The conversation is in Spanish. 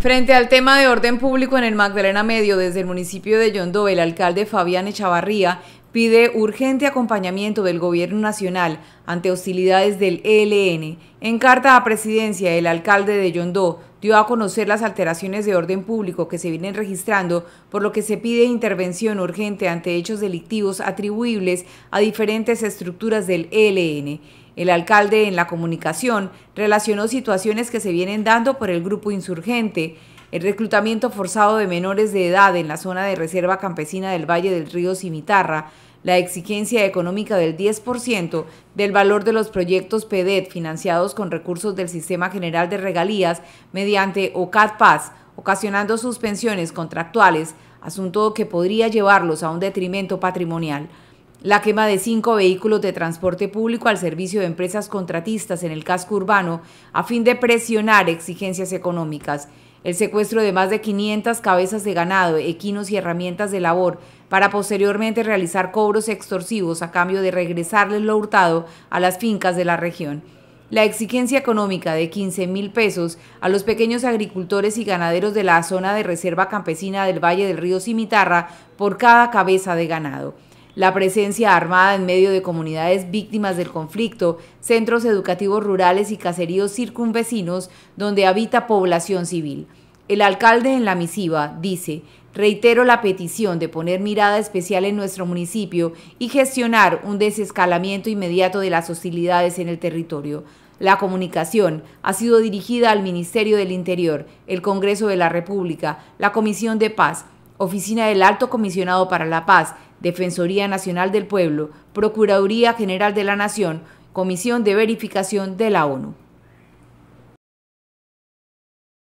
Frente al tema de orden público en el Magdalena Medio, desde el municipio de Yondó, el alcalde Fabián Echavarría pide urgente acompañamiento del gobierno nacional ante hostilidades del ELN. En carta a presidencia, el alcalde de Yondó dio a conocer las alteraciones de orden público que se vienen registrando, por lo que se pide intervención urgente ante hechos delictivos atribuibles a diferentes estructuras del ELN. El alcalde en la comunicación relacionó situaciones que se vienen dando por el grupo insurgente, el reclutamiento forzado de menores de edad en la zona de reserva campesina del Valle del Río Cimitarra, la exigencia económica del 10% del valor de los proyectos PEDET financiados con recursos del Sistema General de Regalías mediante OCAT ocasionando suspensiones contractuales, asunto que podría llevarlos a un detrimento patrimonial. La quema de cinco vehículos de transporte público al servicio de empresas contratistas en el casco urbano a fin de presionar exigencias económicas. El secuestro de más de 500 cabezas de ganado, equinos y herramientas de labor para posteriormente realizar cobros extorsivos a cambio de regresarles lo hurtado a las fincas de la región la exigencia económica de 15 mil pesos a los pequeños agricultores y ganaderos de la zona de reserva campesina del Valle del Río Cimitarra por cada cabeza de ganado. La presencia armada en medio de comunidades víctimas del conflicto, centros educativos rurales y caseríos circunvecinos donde habita población civil. El alcalde en la misiva dice, reitero la petición de poner mirada especial en nuestro municipio y gestionar un desescalamiento inmediato de las hostilidades en el territorio. La comunicación ha sido dirigida al Ministerio del Interior, el Congreso de la República, la Comisión de Paz, Oficina del Alto Comisionado para la Paz, Defensoría Nacional del Pueblo, Procuraduría General de la Nación, Comisión de Verificación de la ONU.